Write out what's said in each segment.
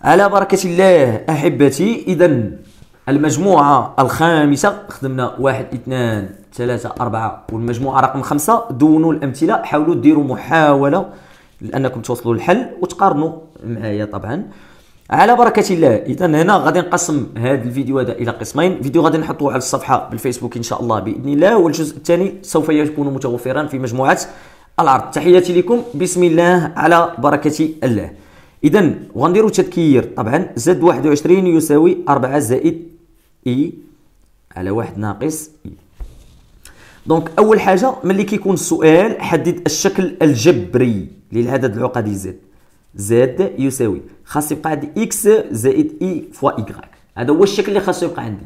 على بركة الله أحبتي إذا المجموعة الخامسة خدمنا واحد اثنان ثلاثة أربعة والمجموعة رقم خمسة دونوا الأمثلة حاولوا ديروا محاولة لأنكم توصلوا للحل وتقارنوا معايا طبعا على بركة الله إذا هنا غادي نقسم هذا الفيديو هذا إلى قسمين فيديو غادي نحطوه على الصفحة بالفيسبوك إن شاء الله بإذن الله والجزء الثاني سوف يكون متوفرا في مجموعة العرض تحياتي لكم بسم الله على بركة الله اذا وغنديرو تذكير طبعا زد 21 يساوي 4 زائد اي على واحد ناقص اي دونك اول حاجه ملي كيكون السؤال حدد الشكل الجبري للعدد العقدي زد زد يساوي خاص يبقى عندي اكس زائد اي فوا ايكغاك هذا هو الشكل اللي خاصو يبقى عندي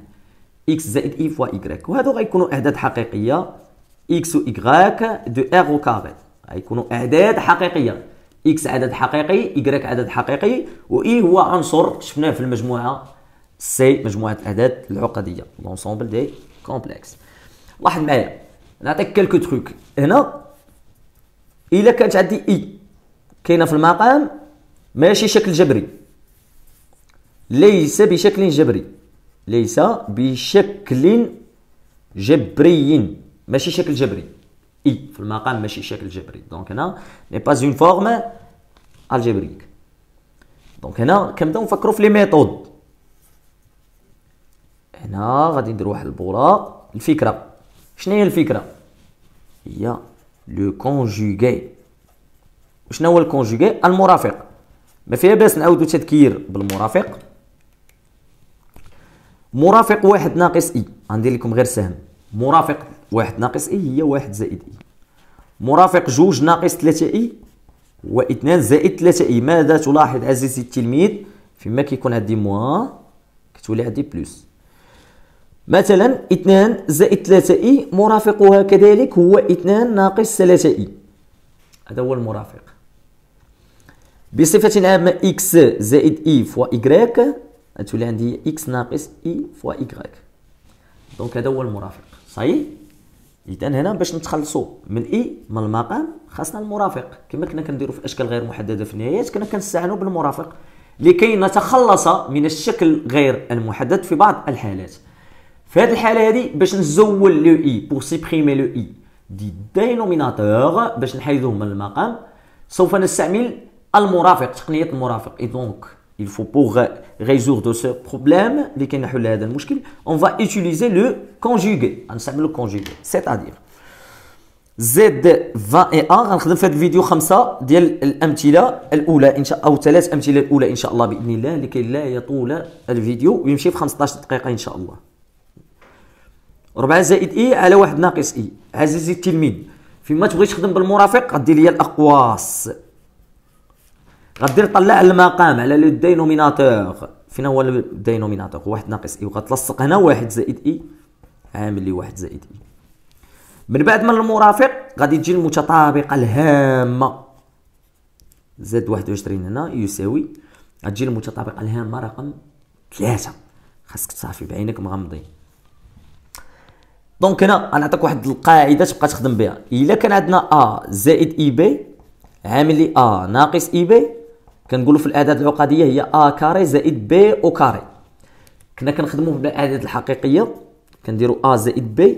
اكس زائد اي فوا ايكغاك وهادو غيكونوا اعداد حقيقيه اكس و ايكغاك دو ار او كاري غيكونوا اعداد حقيقيه اكس عدد حقيقي y عدد حقيقي و اي e هو عنصر شفناه في المجموعه سي مجموعه الاعداد العقديه لونسومبل دي كومبلكس لاحظ معايا نعطيك كلكو تروك هنا الا كانت عندي اي e كاينه في المقام ماشي شكل جبري ليس بشكل جبري ليس بشكل جبري ماشي شكل جبري اي في المقام ماشي شكل جبري دونك هنا ني با اون فورم الجبريك دونك هنا كنبداو نفكروا في لي ميثود هنا غادي ندير واحد البوله الفكره شنو هي الفكره هي لو كونجوغي شنو هو الكونجوغي المرافق ما فيها باس نعاودو تذكير بالمرافق مرافق واحد ناقص اي غندير لكم غير سهم مرافق واحد ناقص اي هي واحد زائد اي مرافق جوج ناقص ثلاثة اي هو اثنان زائد ثلاثة اي ماذا تلاحظ عزيزي التلميذ فيما كيكون عندي موان كتولي عندي بلوس مثلا اثنان زائد ثلاثة اي مرافقها كذلك هو اثنان ناقص ثلاثة اي هذا هو المرافق بصفة عامة اكس زائد اي فوا ايكغيك غتولي عندي اكس ناقص اي فوا ايكغيك دونك هذا هو المرافق صحيح اذا هنا باش نتخلصوا من اي من المقام خاصنا المرافق كما كنا كنديروا في اشكال غير محدده في النهايات كنا كنستعنوا بالمرافق لكي نتخلص من الشكل غير المحدد في بعض الحالات في هذه الحاله هذه باش نزول لو اي بور سيبريمي لو اي دي دينوميناتور باش نحيدوه من المقام سوف نستعمل المرافق تقنيه المرافق اي دونك il faut pour résoudre ce problème, on va utiliser le conjugué. On s'appelle le conjugué. C'est-à-dire, Z20 et 1 غنخدم في هذه الفيديو خمسة ديال الأمثلة الأولى إن شاء أو ثلاث أمثلة الأولى إن شاء الله بإذن الله لكي لا يطول الفيديو ويمشي في 15 دقيقة إن شاء الله. 4 زائد إي على واحد ناقص إي عزيزي التلميذ فيما تبغي تخدم بالمرافق غدير ليا الأقواس غدير طلع المقام على لو دينوميناتور فين هو الدينوميناتور واحد ناقص اي وغتلصق هنا واحد زائد اي عامل لي واحد زائد اي من بعد من المرافق غادي تجي المتطابقه الهامه زاد 21 هنا يساوي غتجي المتطابقه الهامه رقم 3 خاصك تصافي بعينك مغمضين دونك هنا غنعطيك واحد القاعده تبقى تخدم بها الا كان عندنا ا زائد اي بي عامل لي ا ناقص اي بي كنقولوا في الاعداد العقديه هي ا كاري زائد بي او كاري كنا كنخدموا بالاعداد الحقيقيه كنديروا ا زائد بي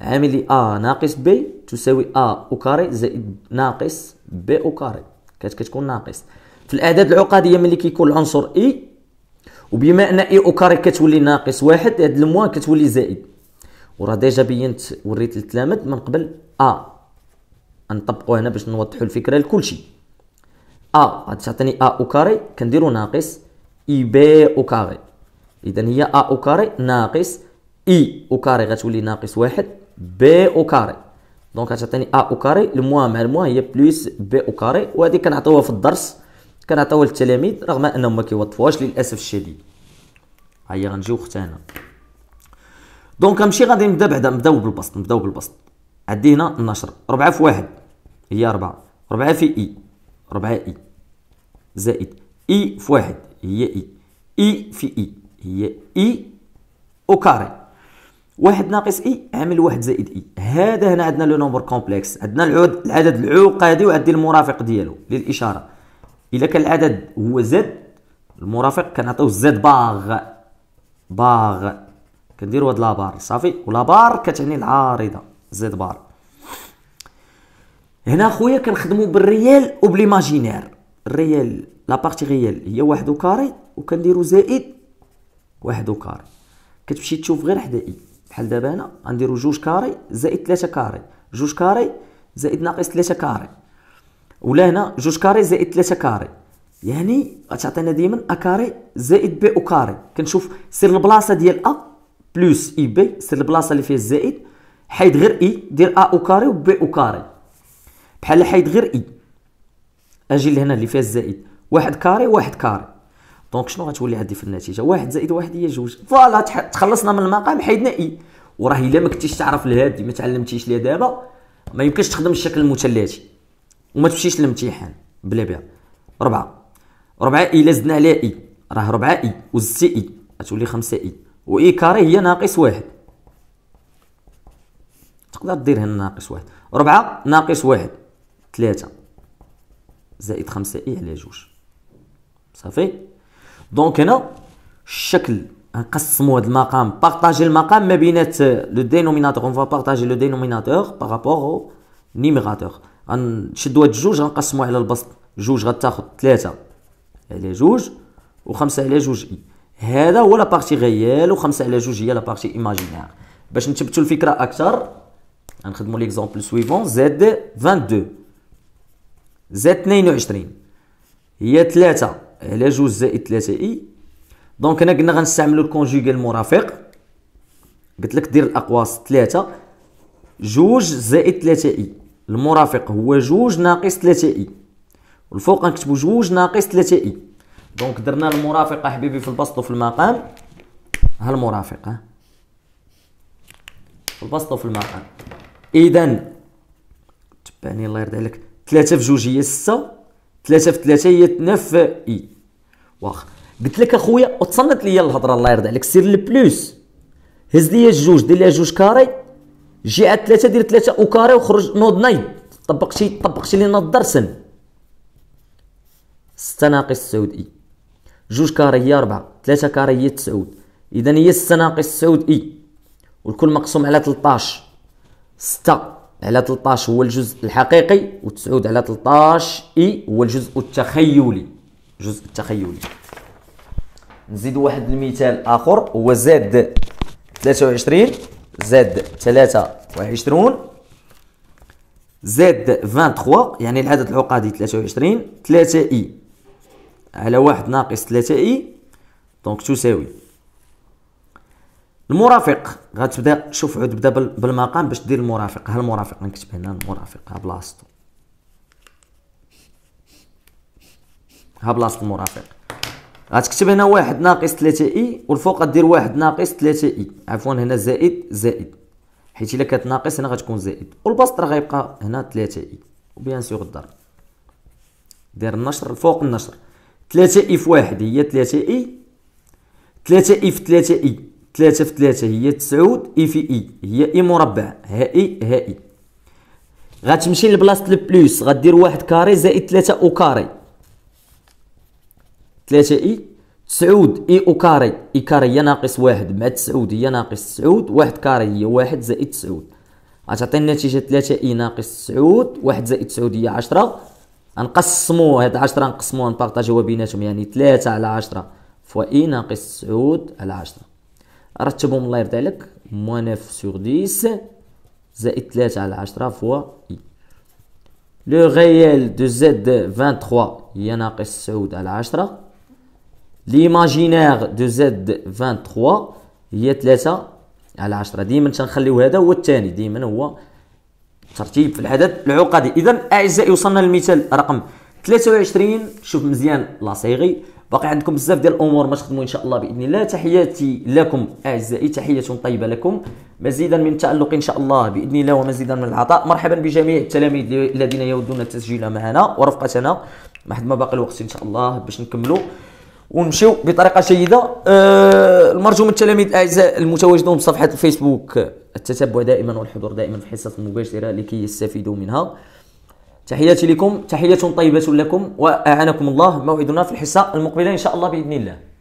عامل ا ناقص بي تساوي ا او كاري زائد ناقص بي او كاري كتكون ناقص في الاعداد العقديه ملي كيكون العنصر اي وبما ان اي او كاري كتولي ناقص واحد هاد الموان كتولي زائد وراه ديجا بينت وريت للتلامذ من قبل ا آه. نطبقوا هنا باش نوضحوا الفكره لكلشي ا آه، غتعطيني ا آه، او كاري كنديرو ناقص اي بي او كاري اذا هي ا او كاري ناقص اي او كاري غتولي ناقص واحد بي او كاري دونك غتعطيني ا او كاري الموا مع الموا هي بليس بي او كاري وهذه كنعطيوها في الدرس كنعطيوها للتلاميذ رغم انهم ما كيوظفوهاش للاسف الشديد ها هي غنجيو ختانا دونك نمشي غادي نبدا بعدا نبداو بالبسط نبداو بالبسط عندي هنا النشر 4 في 1 هي 4 4 في اي 4 اي زائد اي في واحد هي اي اي في اي هي اي او كاري واحد ناقص اي عامل واحد زائد اي هذا هنا عندنا لو نومبر كومبلكس عندنا العود العدد العقدي وعندي المرافق ديالو للاشاره الا كان العدد هو زد المرافق كنعطيو زد باغ باغ كنديروا هاد لابار صافي ولابار كتعني العارضه زد بار هنا خويا كنخدموا بالريال وبليماجينير الريال لا بارتي ريال هي واحد وكاري وكنديرو زائد واحد وكاري كتمشي تشوف غير حدا اي بحال دابا هنا غنديرو جوج كاري زائد ثلاثة كاري جوج كاري زائد ناقص ثلاثة كاري ولا هنا جوج كاري زائد ثلاثة كاري يعني غتعطينا ديما ا كاري زائد بي او كاري كنشوف سير البلاصه ديال ا بلوس اي بي سير البلاصه اللي فيها الزائد حيد غير اي دير ا او كاري وبي او كاري بحال حيد غير اي اجي لهنا اللي فيها الزائد واحد كاري واحد كاري دونك شنو غتولي عندي في النتيجه واحد زائد واحد هي جوج فوالا تخلصنا من المقام حيدنا اي وراه الا ما كنتيش تعرف الهادي ما تعلمتيش ليها دابا ما يمكنش تخدم الشكل المثلثي وما تمشيش للامتحان بلا بها ربعة ربعة اي الا زدنا عليها اي راه ربعة اي وزدتي اي غتولي خمسة اي واي كاري هي ناقص واحد تقدر دير هنا ناقص واحد ربعة ناقص واحد ثلاثة زائد 5 اي على جوج صافي دونك هنا الشكل نقسمو هذا المقام بارطاجي المقام ما بينات لو دينوميناتور اون فوا بارطاجي لو دينوميناتور بارابور او نيميراتور غنشدوا هاد جوج غنقسموا على البسط جوج غتاخد 3 على جوج و5 على جوج اي هذا هو لابارتي غيال و5 على جوج هي لابارتي ايماجينير باش نثبتوا الفكره اكثر غنخدموا ليكزومبل سويفون زد 22 زائد 22 هي 3 على جوج زائد 3 اي دونك هنا قلنا غنستعملوا الكونجوغي المرافق قلت لك دير الاقواس 3 جوج زائد 3 اي المرافق هو جوج ناقص 3 اي والفوق غنكتبوا جوج ناقص 3 اي دونك درنا المرافق حبيبي في البسط وفي المقام ها المرافق ها في البسط وفي المقام اذا تبعني الله يرضي عليك 3 في 2 هي 6 3 في 3 هي 2 في اي واخا قلت لك اخويا وتصنت ليا الهضره الله يرضى عليك سير البلوس هز ليا جوج دير ليها جوج كاري جي عاد 3 دير 3 وكاري وخرج نود نايض طبق شي طبق شي لينا الدرسن 6 ناقص 9 اي جوج كاري هي 4 3 كاري هي 9 اذا هي 6 ناقص 9 اي والكل مقسوم على 13 6 على 13 هو الجزء الحقيقي و9 على 13 اي هو الجزء التخيلي الجزء التخيلي نزيد واحد المثال اخر هو زد 23 زد 23 زد 23 يعني العدد العقدي 23 3 اي على واحد ناقص 3 اي دونك تساوي المرافق غتبدا شوف عود بدا بالمقام باش دير المرافق ها المرافق غنكتب هنا المرافق ها بلاصتو ها بلاصت المرافق غتكتب هنا واحد ناقص ثلاثة اي والفوق غدير واحد ناقص ثلاثة اي عفوا هنا زائد زائد حيت الا كانت ناقص هنا غتكون زائد والبسط راه غيبقى هنا ثلاثة اي وبيان سيغ الضرب دير النشر فوق النشر ثلاثة اي في واحد هي ثلاثة اي ثلاثة اي في ثلاثة اي 3 في 3 هي 9 اي في اي هي اي مربع ها اي ها اي غتمشي لبلاصه البلوس غدير واحد كاري زائد 3 او كاري 3 اي 9 اي او كاري اي كاري هي ناقص واحد مع 9 هي ناقص 9 واحد كاري هي واحد زائد 9 غتعطي النتيجه 3 اي ناقص 9 واحد زائد 9 هي 10 غنقسمو هاد 10 نقسموها نبارطاجيوها بيناتهم يعني 3 على 10 فوا اي ناقص 9 على 10 رتبهم الله يرضي عليك موان اف سوغ ديس زائد تلاتة على عشرة فوا اي لو غيال دو زد فان تخوا هي ناقص سعود على عشرة ليماجينيغ دو زد فان تخوا هي تلاتة على عشرة ديما تنخليو هذا هو التاني ديما هو ترتيب في الحدث العقدي اذا اعزائي وصلنا للمثال رقم 23 شوف مزيان لاصيغي باقي عندكم بزاف ديال الامور باش تخدموا ان شاء الله باذن الله تحياتي لكم اعزائي تحيه طيبه لكم مزيدا من التالق ان شاء الله باذن الله ومزيدا من العطاء مرحبا بجميع التلاميذ الذين يودون التسجيل معنا ورفقتنا ما باقي الوقت ان شاء الله باش نكملوا ونمشيو بطريقه جيده أه المرجو من التلاميذ الاعزاء المتواجدون بصفحه الفيسبوك التتبع دائما والحضور دائما في الحصص المباشره لكي يستفيدوا منها تحياتي لكم تحية طيبة لكم وأعانكم الله موعدنا في الحصة المقبلة إن شاء الله بإذن الله